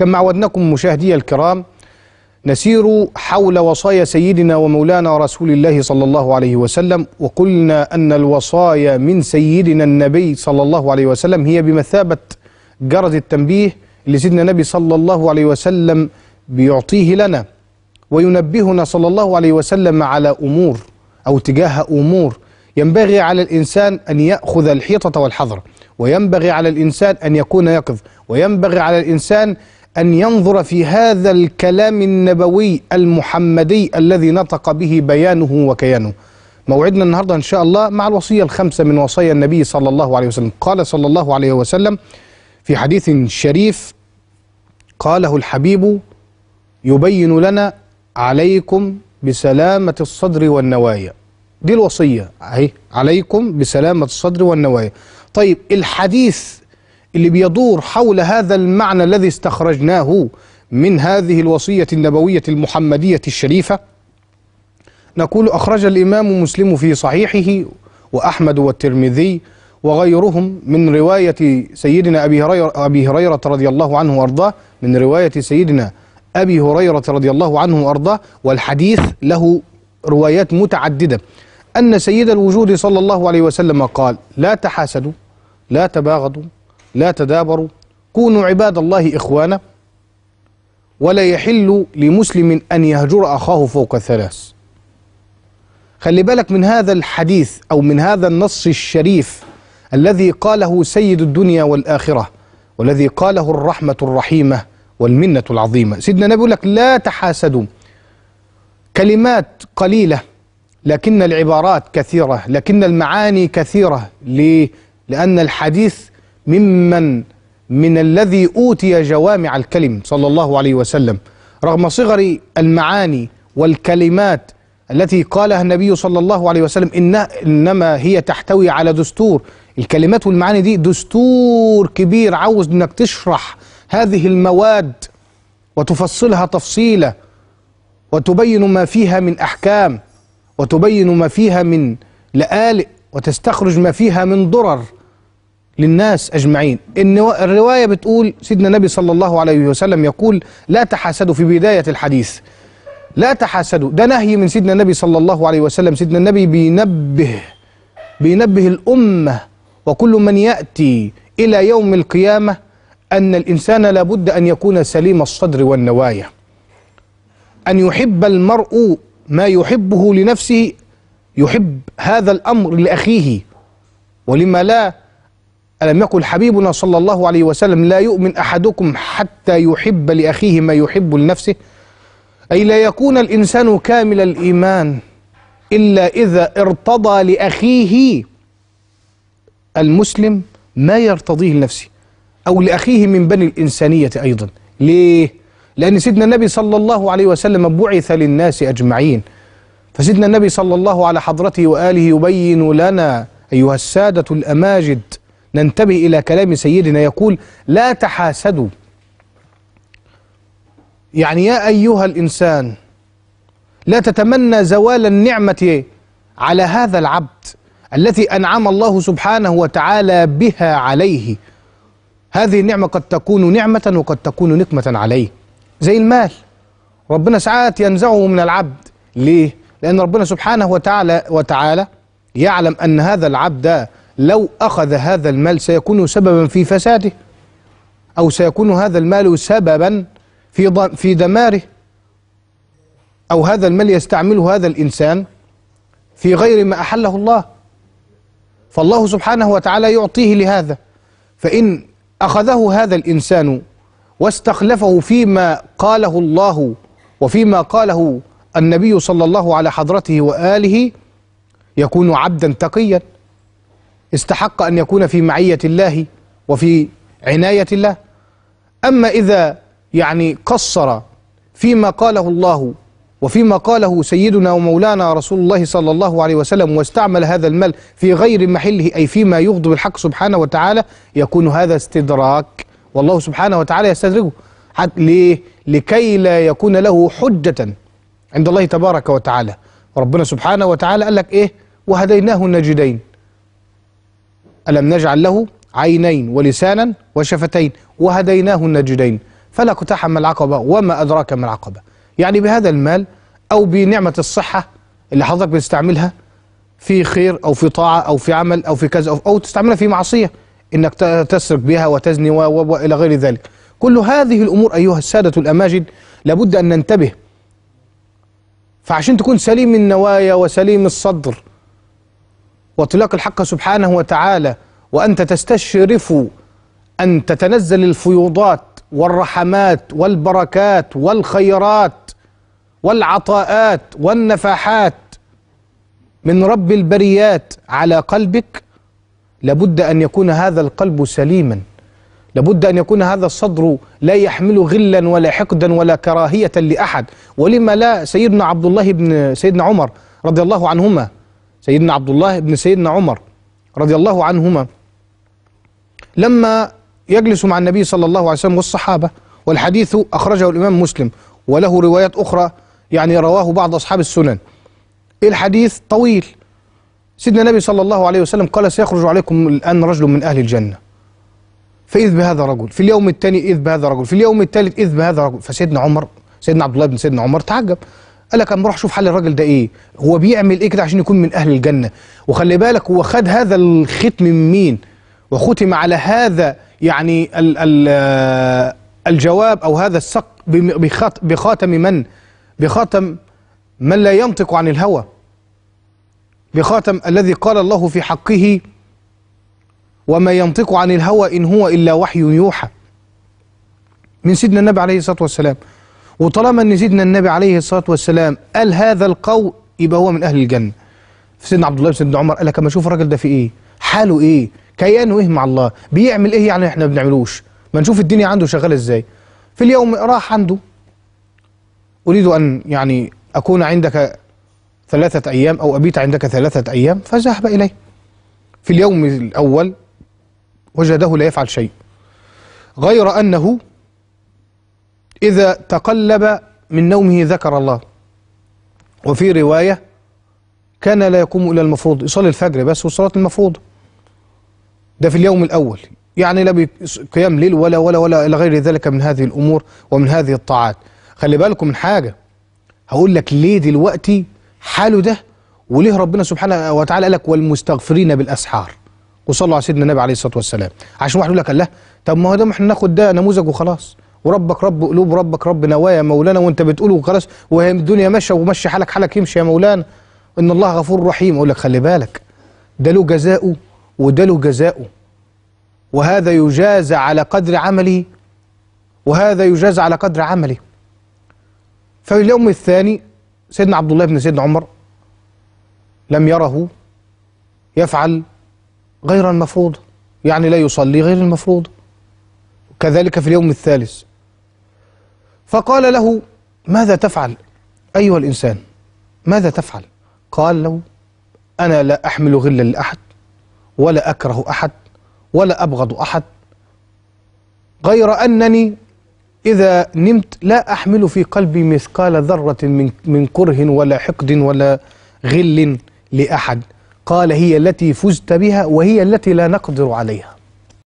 كما عودناكم مشاهدي الكرام نسير حول وصايا سيدنا ومولانا رسول الله صلى الله عليه وسلم وقلنا أن الوصايا من سيدنا النبي صلى الله عليه وسلم هي بمثابة جرد التنبيه اللي سيدنا النبي صلى الله عليه وسلم بيعطيه لنا وينبهنا صلى الله عليه وسلم على أمور أو تجاه أمور ينبغي على الإنسان أن يأخذ الحيطة والحذر وينبغي على الإنسان أن يكون يقظ وينبغي على الإنسان أن ينظر في هذا الكلام النبوي المحمدي الذي نطق به بيانه وكيانه موعدنا النهاردة إن شاء الله مع الوصية الخمسة من وصايا النبي صلى الله عليه وسلم قال صلى الله عليه وسلم في حديث شريف قاله الحبيب يبين لنا عليكم بسلامة الصدر والنوايا دي الوصية أهي عليكم بسلامة الصدر والنوايا طيب الحديث اللي بيدور حول هذا المعنى الذي استخرجناه من هذه الوصية النبوية المحمدية الشريفة نقول أخرج الإمام مسلم في صحيحه وأحمد والترمذي وغيرهم من رواية سيدنا أبي هريرة, أبي هريرة رضي الله عنه وأرضاه من رواية سيدنا أبي هريرة رضي الله عنه وأرضاه والحديث له روايات متعددة أن سيد الوجود صلى الله عليه وسلم قال لا تحاسدوا لا تباغضوا لا تدابروا كونوا عباد الله إخوانا ولا يحل لمسلم أن يهجر أخاه فوق ثلاث خلي بالك من هذا الحديث أو من هذا النص الشريف الذي قاله سيد الدنيا والآخرة والذي قاله الرحمة الرحيمة والمنة العظيمة سيدنا النبي لك لا تحاسدوا كلمات قليلة لكن العبارات كثيرة لكن المعاني كثيرة لأن الحديث ممن من الذي أوتي جوامع الكلم صلى الله عليه وسلم رغم صغر المعاني والكلمات التي قالها النبي صلى الله عليه وسلم إن إنما هي تحتوي على دستور الكلمات والمعاني دي دستور كبير عاوز أنك تشرح هذه المواد وتفصلها تفصيلة وتبين ما فيها من أحكام وتبين ما فيها من لآلئ وتستخرج ما فيها من ضرر للناس أجمعين إن الرواية بتقول سيدنا النبي صلى الله عليه وسلم يقول لا تحاسدوا في بداية الحديث لا تحاسدوا ده نهي من سيدنا النبي صلى الله عليه وسلم سيدنا النبي بينبه بينبه الأمة وكل من يأتي إلى يوم القيامة أن الإنسان لابد أن يكون سليم الصدر والنوايا أن يحب المرء ما يحبه لنفسه يحب هذا الأمر لأخيه ولما لا ألم يقل حبيبنا صلى الله عليه وسلم لا يؤمن أحدكم حتى يحب لأخيه ما يحب لنفسه أي لا يكون الإنسان كامل الإيمان إلا إذا ارتضى لأخيه المسلم ما يرتضيه لنفسه أو لأخيه من بني الإنسانية أيضا ليه؟ لأن سيدنا النبي صلى الله عليه وسلم بعث للناس أجمعين فسيدنا النبي صلى الله على حضرته وآله يبين لنا أيها السادة الأماجد ننتبه إلى كلام سيدنا يقول لا تحاسدوا يعني يا أيها الإنسان لا تتمنى زوال النعمة على هذا العبد التي أنعم الله سبحانه وتعالى بها عليه هذه النعمة قد تكون نعمة وقد تكون نقمة عليه زي المال ربنا ساعات ينزعه من العبد ليه؟ لأن ربنا سبحانه وتعالى, وتعالى يعلم أن هذا العبد لو أخذ هذا المال سيكون سببا في فساده أو سيكون هذا المال سببا في في دماره أو هذا المال يستعمله هذا الإنسان في غير ما أحله الله فالله سبحانه وتعالى يعطيه لهذا فإن أخذه هذا الإنسان واستخلفه فيما قاله الله وفيما قاله النبي صلى الله على حضرته وآله يكون عبدا تقيا استحق أن يكون في معية الله وفي عناية الله أما إذا يعني قصر فيما قاله الله وفيما قاله سيدنا ومولانا رسول الله صلى الله عليه وسلم واستعمل هذا المال في غير محله أي فيما يغضب الحق سبحانه وتعالى يكون هذا استدراك والله سبحانه وتعالى يستدركه ليه؟ لكي لا يكون له حجة عند الله تبارك وتعالى ربنا سبحانه وتعالى قال لك إيه وهديناه النجدين ألم نجعل له عينين ولسانا وشفتين وهديناه النجدين فلا اقتحم ما العقبة وما أدراك ما العقبة يعني بهذا المال أو بنعمة الصحة اللي حضرتك بتستعملها في خير أو في طاعة أو في عمل أو في كذا أو, أو تستعملها في معصية إنك تسرق بها وتزني وإلى غير ذلك كل هذه الأمور أيها السادة الأماجد لابد أن ننتبه فعشان تكون سليم النوايا وسليم الصدر واطلاق الحق سبحانه وتعالى وأنت تستشرف أن تتنزل الفيوضات والرحمات والبركات والخيرات والعطاءات والنفحات من رب البريات على قلبك لابد أن يكون هذا القلب سليما لابد أن يكون هذا الصدر لا يحمل غلا ولا حقدا ولا كراهية لأحد ولما لا سيدنا عبد الله بن سيدنا عمر رضي الله عنهما سيدنا عبد الله بن سيدنا عمر رضي الله عنهما لما يجلس مع النبي صلى الله عليه وسلم والصحابة والحديث أخرجه الإمام مسلم وله روايات أخرى يعني رواه بعض أصحاب السنن الحديث طويل سيدنا النبي صلى الله عليه وسلم قال سيخرج عليكم الآن رجل من أهل الجنة فإذ بهذا رجل في اليوم الثاني إذ بهذا رجل في اليوم الثالث إذ بهذا رجل فسيدنا عمر سيدنا عبد الله بن سيدنا عمر تعجب قال لك اما بروح اشوف حال الراجل ده ايه هو بيعمل ايه كده عشان يكون من اهل الجنه وخلي بالك هو خد هذا الختم من مين وختم على هذا يعني ال ال الجواب او هذا السق بخاتم من بخاتم من لا ينطق عن الهوى بخاتم الذي قال الله في حقه وما ينطق عن الهوى إن هو إلا وحي يوحى من سيدنا النبي عليه الصلاة والسلام وطالما ان سيدنا النبي عليه الصلاه والسلام قال هذا القول يبقى هو من اهل الجنه سيدنا عبد الله سيدنا عمر قال لك اما اشوف الراجل ده في ايه حاله ايه كيانه ايه مع الله بيعمل ايه يعني احنا ما بنعملوش ما نشوف الدنيا عنده شغاله ازاي في اليوم راح عنده اريد ان يعني اكون عندك ثلاثه ايام او ابيت عندك ثلاثه ايام فذهب اليه في اليوم الاول وجده لا يفعل شيء غير انه إذا تقلب من نومه ذكر الله وفي رواية كان لا يقوم إلى المفروض يصلي الفجر بس والصلاة المفروضة ده في اليوم الأول يعني لا قيام ليل ولا ولا ولا إلى غير ذلك من هذه الأمور ومن هذه الطاعات خلي بالكم من حاجة هقول لك ليه دلوقتي حاله ده وليه ربنا سبحانه وتعالى قال لك والمستغفرين بالأسحار وصلوا على سيدنا النبي عليه الصلاة والسلام عشان واحد يقول لك لا طب ما هو ده ما احنا ناخد ده نموذج وخلاص وربك رب قلوب وربك رب نوايا يا مولانا وانت بتقول وخلاص وهي الدنيا ماشيه ومشي حالك حالك يمشي يا مولانا ان الله غفور رحيم اقول لك خلي بالك ده له جزاؤه وده له جزاؤه وهذا يجازى على قدر عمله وهذا يجازى على قدر عمله اليوم الثاني سيدنا عبد الله بن سيدنا عمر لم يره يفعل غير المفروض يعني لا يصلي غير المفروض كذلك في اليوم الثالث فقال له ماذا تفعل أيها الإنسان ماذا تفعل قال له أنا لا أحمل غلا لأحد ولا أكره أحد ولا أبغض أحد غير أنني إذا نمت لا أحمل في قلبي مثقال ذرة من, من كره ولا حقد ولا غل لأحد قال هي التي فزت بها وهي التي لا نقدر عليها